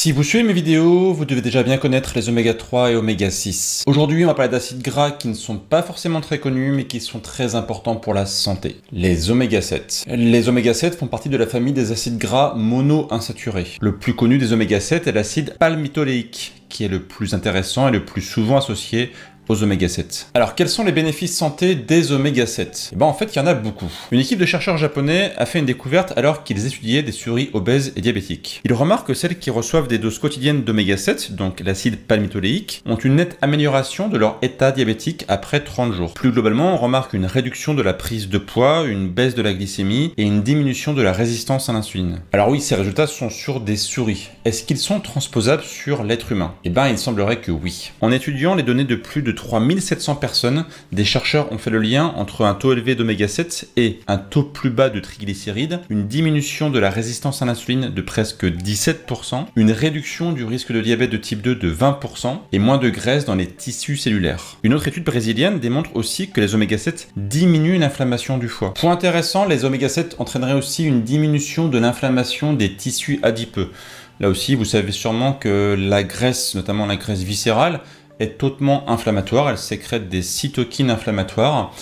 Si vous suivez mes vidéos, vous devez déjà bien connaître les oméga 3 et oméga 6. Aujourd'hui, on va parler d'acides gras qui ne sont pas forcément très connus mais qui sont très importants pour la santé. Les oméga 7. Les oméga 7 font partie de la famille des acides gras monoinsaturés. Le plus connu des oméga 7 est l'acide palmitoléique qui est le plus intéressant et le plus souvent associé oméga 7. Alors quels sont les bénéfices santé des oméga 7 Eh ben en fait, il y en a beaucoup. Une équipe de chercheurs japonais a fait une découverte alors qu'ils étudiaient des souris obèses et diabétiques. Ils remarquent que celles qui reçoivent des doses quotidiennes d'oméga 7, donc l'acide palmitoléique, ont une nette amélioration de leur état diabétique après 30 jours. Plus globalement, on remarque une réduction de la prise de poids, une baisse de la glycémie et une diminution de la résistance à l'insuline. Alors oui, ces résultats sont sur des souris. Est-ce qu'ils sont transposables sur l'être humain Eh ben, il semblerait que oui. En étudiant les données de plus de 3700 personnes, des chercheurs ont fait le lien entre un taux élevé d'oméga 7 et un taux plus bas de triglycérides, une diminution de la résistance à l'insuline de presque 17%, une réduction du risque de diabète de type 2 de 20% et moins de graisse dans les tissus cellulaires. Une autre étude brésilienne démontre aussi que les oméga 7 diminuent l'inflammation du foie. Point intéressant, les oméga 7 entraîneraient aussi une diminution de l'inflammation des tissus adipeux. Là aussi, vous savez sûrement que la graisse, notamment la graisse viscérale, est hautement inflammatoire. Elle sécrète des cytokines inflammatoires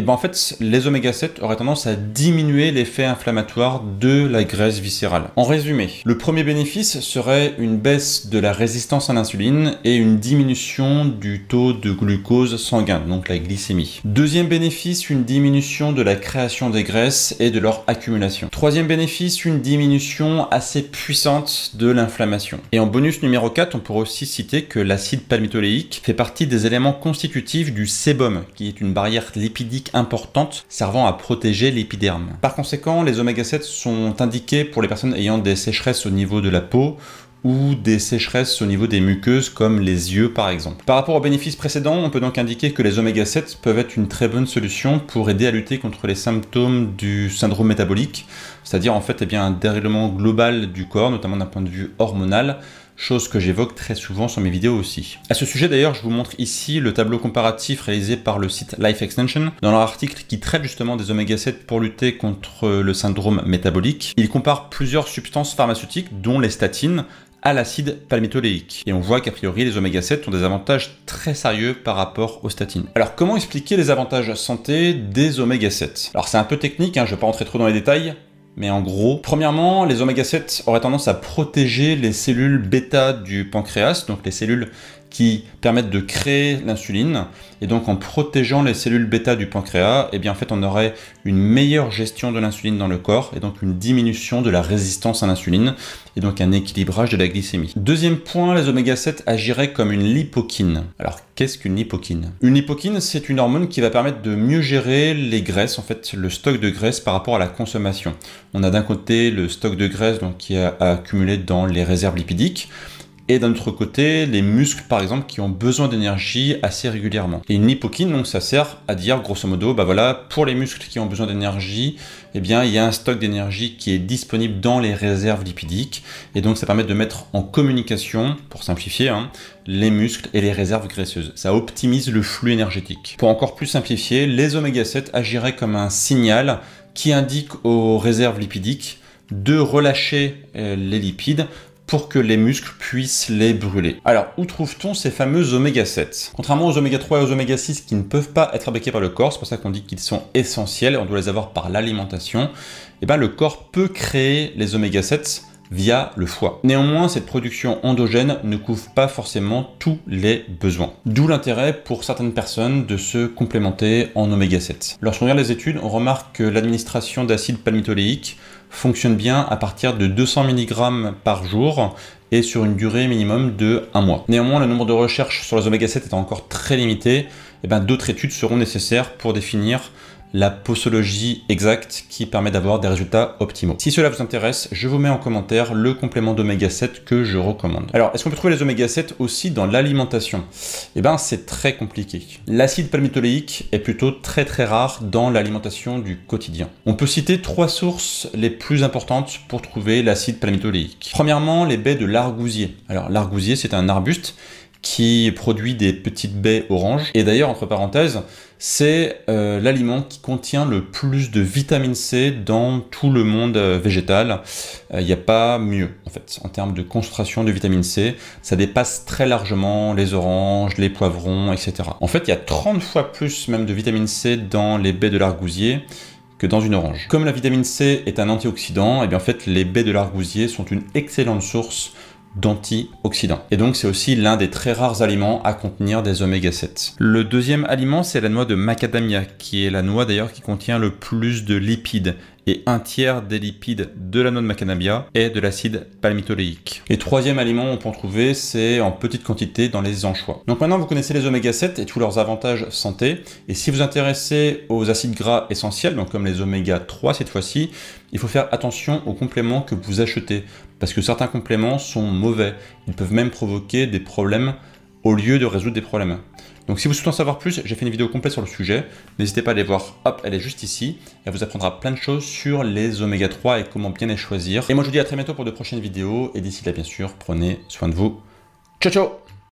et eh ben, en fait, les oméga 7 auraient tendance à diminuer l'effet inflammatoire de la graisse viscérale. En résumé, le premier bénéfice serait une baisse de la résistance à l'insuline et une diminution du taux de glucose sanguin, donc la glycémie. Deuxième bénéfice, une diminution de la création des graisses et de leur accumulation. Troisième bénéfice, une diminution assez puissante de l'inflammation. Et en bonus numéro 4, on pourrait aussi citer que l'acide palmitoléique fait partie des éléments constitutifs du sébum, qui est une barrière lipidique importante servant à protéger l'épiderme. Par conséquent, les oméga 7 sont indiqués pour les personnes ayant des sécheresses au niveau de la peau ou des sécheresses au niveau des muqueuses comme les yeux par exemple. Par rapport aux bénéfices précédents, on peut donc indiquer que les oméga 7 peuvent être une très bonne solution pour aider à lutter contre les symptômes du syndrome métabolique, c'est-à-dire en fait eh bien, un dérèglement global du corps, notamment d'un point de vue hormonal, chose que j'évoque très souvent sur mes vidéos aussi. À ce sujet d'ailleurs, je vous montre ici le tableau comparatif réalisé par le site Life Extension dans leur article qui traite justement des oméga 7 pour lutter contre le syndrome métabolique. Ils comparent plusieurs substances pharmaceutiques dont les statines à l'acide palmitoléique. Et on voit qu'a priori, les oméga 7 ont des avantages très sérieux par rapport aux statines. Alors, comment expliquer les avantages santé des oméga 7 Alors, c'est un peu technique, hein, je ne vais pas rentrer trop dans les détails, mais en gros, premièrement, les oméga 7 auraient tendance à protéger les cellules bêta du pancréas, donc les cellules qui permettent de créer l'insuline. Et donc en protégeant les cellules bêta du pancréas, eh bien en fait on aurait une meilleure gestion de l'insuline dans le corps et donc une diminution de la résistance à l'insuline et donc un équilibrage de la glycémie. Deuxième point, les oméga 7 agiraient comme une lipokine. Alors qu'est-ce qu'une lipokine Une lipokine, c'est une hormone qui va permettre de mieux gérer les graisses, en fait le stock de graisse par rapport à la consommation. On a d'un côté le stock de graisse donc, qui a accumulé dans les réserves lipidiques et d'un autre côté, les muscles par exemple qui ont besoin d'énergie assez régulièrement. Et une hypokine, donc ça sert à dire grosso modo, bah voilà, pour les muscles qui ont besoin d'énergie, eh bien il y a un stock d'énergie qui est disponible dans les réserves lipidiques, et donc ça permet de mettre en communication, pour simplifier, hein, les muscles et les réserves graisseuses. Ça optimise le flux énergétique. Pour encore plus simplifier, les oméga 7 agiraient comme un signal qui indique aux réserves lipidiques de relâcher euh, les lipides pour que les muscles puissent les brûler. Alors, où trouve-t-on ces fameux oméga 7 Contrairement aux oméga 3 et aux oméga 6 qui ne peuvent pas être fabriqués par le corps, c'est pour ça qu'on dit qu'ils sont essentiels, on doit les avoir par l'alimentation, et eh ben le corps peut créer les oméga 7 via le foie. Néanmoins, cette production endogène ne couvre pas forcément tous les besoins. D'où l'intérêt pour certaines personnes de se complémenter en oméga 7. Lorsqu'on regarde les études, on remarque que l'administration d'acide palmitoléique fonctionne bien à partir de 200 mg par jour et sur une durée minimum de 1 mois. Néanmoins, le nombre de recherches sur les oméga 7 est encore très limité, eh ben, d'autres études seront nécessaires pour définir la posologie exacte qui permet d'avoir des résultats optimaux. Si cela vous intéresse, je vous mets en commentaire le complément d'oméga 7 que je recommande. Alors, est-ce qu'on peut trouver les oméga 7 aussi dans l'alimentation Eh bien, c'est très compliqué. L'acide palmitoléique est plutôt très très rare dans l'alimentation du quotidien. On peut citer trois sources les plus importantes pour trouver l'acide palmitoléique. Premièrement, les baies de l'argousier. Alors, l'argousier, c'est un arbuste qui produit des petites baies oranges. Et d'ailleurs, entre parenthèses, c'est euh, l'aliment qui contient le plus de vitamine C dans tout le monde euh, végétal. Euh, il n'y a pas mieux, en fait, en termes de concentration de vitamine C. Ça dépasse très largement les oranges, les poivrons, etc. En fait, il y a 30 fois plus même de vitamine C dans les baies de l'argousier que dans une orange. Comme la vitamine C est un antioxydant, et eh bien en fait les baies de l'argousier sont une excellente source d'antioxydants. Et donc c'est aussi l'un des très rares aliments à contenir des oméga 7. Le deuxième aliment c'est la noix de macadamia, qui est la noix d'ailleurs qui contient le plus de lipides et un tiers des lipides de la noix de macadamia est de l'acide palmitoléique. Et troisième aliment on peut en trouver, c'est en petite quantité dans les anchois. Donc maintenant vous connaissez les oméga 7 et tous leurs avantages santé. Et si vous vous intéressez aux acides gras essentiels, donc comme les oméga 3 cette fois-ci, il faut faire attention aux compléments que vous achetez parce que certains compléments sont mauvais. Ils peuvent même provoquer des problèmes au lieu de résoudre des problèmes. Donc si vous souhaitez en savoir plus, j'ai fait une vidéo complète sur le sujet. N'hésitez pas à aller voir, hop, elle est juste ici. Elle vous apprendra plein de choses sur les oméga 3 et comment bien les choisir. Et moi je vous dis à très bientôt pour de prochaines vidéos. Et d'ici là, bien sûr, prenez soin de vous. Ciao, ciao